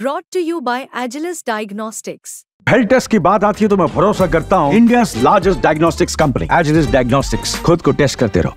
broad to you by Agilus diagnostics health test की बात आती है तो मैं भरोसा करता हूँ India largest diagnostics company Agilus diagnostics खुद को टेस्ट करते रहो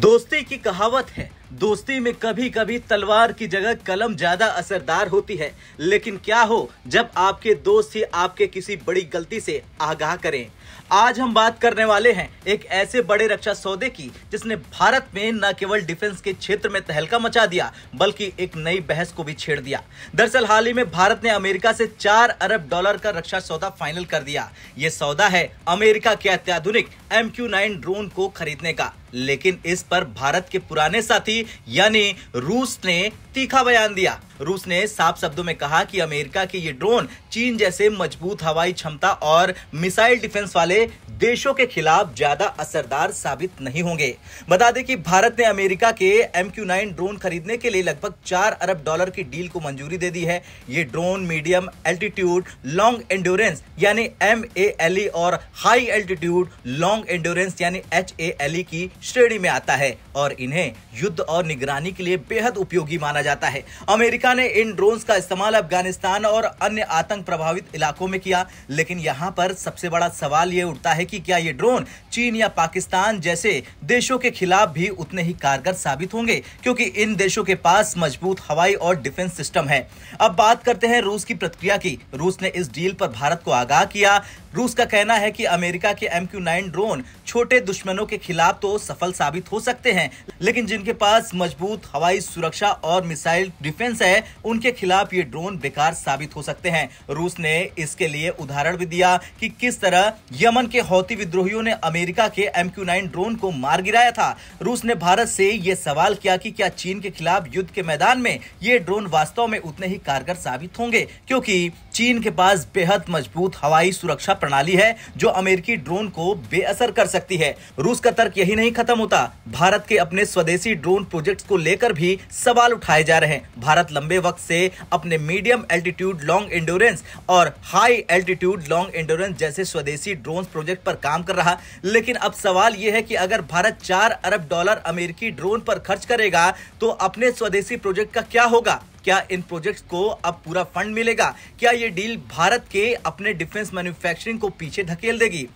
दोस्ती की कहावत है दोस्ती में कभी कभी तलवार की जगह कलम ज्यादा असरदार होती है लेकिन क्या हो जब आपके दोस्त ही आपके किसी बड़ी गलती से आगाह करें आज हम बात करने वाले हैं एक ऐसे बड़े रक्षा सौदे की जिसने भारत में न केवल डिफेंस के क्षेत्र में तहलका मचा दिया बल्कि एक नई बहस को भी छेड़ दिया दरअसल हाल ही में भारत ने अमेरिका से चार अरब डॉलर का रक्षा सौदा फाइनल कर दिया ये सौदा है अमेरिका के अत्याधुनिक एम ड्रोन को खरीदने का लेकिन इस पर भारत के पुराने साथी की यानी रूस ने तीखा बयान दिया रूस ने साफ शब्दों में कहा कि अमेरिका के ये ड्रोन चीन जैसे मजबूत हवाई क्षमता और मिसाइल डिफेंस वाले देशों के खिलाफ ज्यादा असरदार साबित नहीं होंगे बता दें कि भारत ने अमेरिका के एम क्यू नाइन ड्रोन खरीदने के लिए लगभग चार अरब डॉलर की डील को मंजूरी दे दी है ये drone medium altitude long endurance यानी एम ए एल ई और हाई एल्टीट्यूड लॉन्ग एंड्योरेंस यानी एच ए एल ई की श्रेणी में आता है और इन्हें युद्ध और निगरानी के लिए बेहद उपयोगी माना जाता है अमेरिका ने इन ड्रोन्स का इस्तेमाल अफगानिस्तान और अन्य आतंक प्रभावित इलाकों में किया लेकिन यहाँ पर सबसे बड़ा सवाल ये उठता है कि क्या ये ड्रोन चीन या पाकिस्तान जैसे देशों के खिलाफ भी उतने ही कारगर साबित होंगे क्योंकि इन देशों के पास मजबूत हवाई और डिफेंस सिस्टम है अब बात करते हैं रूस की प्रतिक्रिया की रूस ने इस डील पर भारत को आगाह किया रूस का कहना है कि अमेरिका के एम क्यू ड्रोन छोटे दुश्मनों के खिलाफ तो सफल साबित हो सकते हैं लेकिन जिनके पास पास मजबूत हवाई सुरक्षा और मिसाइल डिफेंस है उनके खिलाफ ये ड्रोन बेकार साबित हो सकते हैं रूस ने इसके लिए उदाहरण भी दिया कि किस तरह यमन के हौती विद्रोहियों ने अमेरिका के एम ड्रोन को मार गिराया था रूस ने भारत से ये सवाल किया कि क्या चीन के खिलाफ युद्ध के मैदान में ये ड्रोन वास्तव में उतने ही कारगर साबित होंगे क्योंकि चीन के पास बेहद मजबूत हवाई सुरक्षा प्रणाली है जो अमेरिकी ड्रोन को बेअसर कर सकती है रूस का तर्क यही नहीं खत्म होता भारत के अपने स्वदेशी ड्रोन प्रोजेक्ट्स को लेकर भी सवाल उठाए जा रहे हैं भारत लंबे वक्त से अपने मीडियम एल्टीट्यूड लॉन्ग एंडोरेंस और हाई एल्टीट्यूड लॉन्ग एंडोरेंस जैसे स्वदेशी ड्रोन प्रोजेक्ट पर काम कर रहा लेकिन अब सवाल यह है कि अगर भारत चार अरब डॉलर अमेरिकी ड्रोन पर खर्च करेगा तो अपने स्वदेशी प्रोजेक्ट का क्या होगा क्या इन प्रोजेक्ट्स को अब पूरा फंड मिलेगा क्या ये डील भारत के अपने डिफेंस मैन्युफैक्चरिंग को पीछे धकेल देगी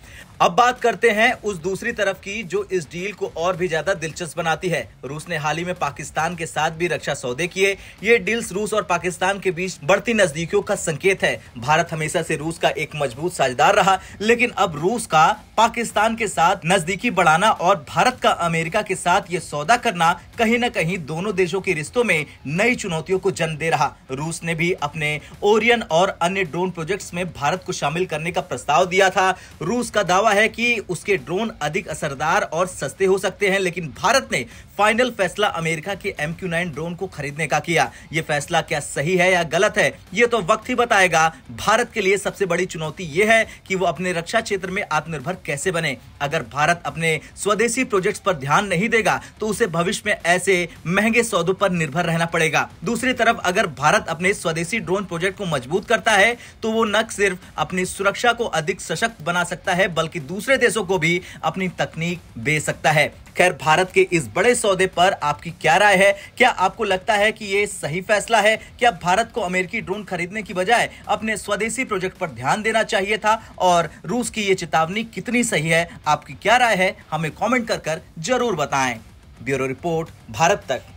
अब बात करते हैं उस दूसरी तरफ की जो इस डील को और भी ज्यादा दिलचस्प बनाती है रूस ने हाल ही में पाकिस्तान के साथ भी रक्षा सौदे किए ये डील्स रूस और पाकिस्तान के बीच बढ़ती नजदीकियों का संकेत है भारत हमेशा से रूस का एक मजबूत साझेदार रहा लेकिन अब रूस का पाकिस्तान के साथ नजदीकी बढ़ाना और भारत का अमेरिका के साथ ये सौदा करना कहीं ना कहीं दोनों देशों के रिश्तों में नई चुनौतियों को जन्म दे रहा रूस ने भी अपने ओरियन और अन्य ड्रोन प्रोजेक्ट्स में भारत को शामिल करने का प्रस्ताव दिया था रूस का दावा है कि उसके ड्रोन अधिक असरदार और सस्ते हो सकते हैं लेकिन भारत ने फाइनल फैसला अमेरिका के एम ड्रोन को खरीदने का किया ये फैसला क्या सही है या गलत है ये तो वक्त ही बताएगा भारत के लिए सबसे बड़ी चुनौती ये है कि वो अपने रक्षा क्षेत्र में आत्मनिर्भर कैसे बने अगर भारत अपने स्वदेशी प्रोजेक्ट्स पर ध्यान नहीं देगा तो उसे भविष्य में ऐसे महंगे सौदों पर निर्भर रहना पड़ेगा दूसरी तरफ अगर भारत अपने स्वदेशी ड्रोन प्रोजेक्ट को मजबूत करता है तो वो न सिर्फ अपनी सुरक्षा को अधिक सशक्त बना सकता है बल्कि दूसरे देशों को भी अपनी तकनीक बेच सकता है खैर भारत के इस बड़े सौदे पर आपकी क्या राय है क्या आपको लगता है कि ये सही फैसला है क्या भारत को अमेरिकी ड्रोन खरीदने की बजाय अपने स्वदेशी प्रोजेक्ट पर ध्यान देना चाहिए था और रूस की ये चेतावनी कितनी सही है आपकी क्या राय है हमें कॉमेंट कर, कर जरूर बताएं ब्यूरो रिपोर्ट भारत तक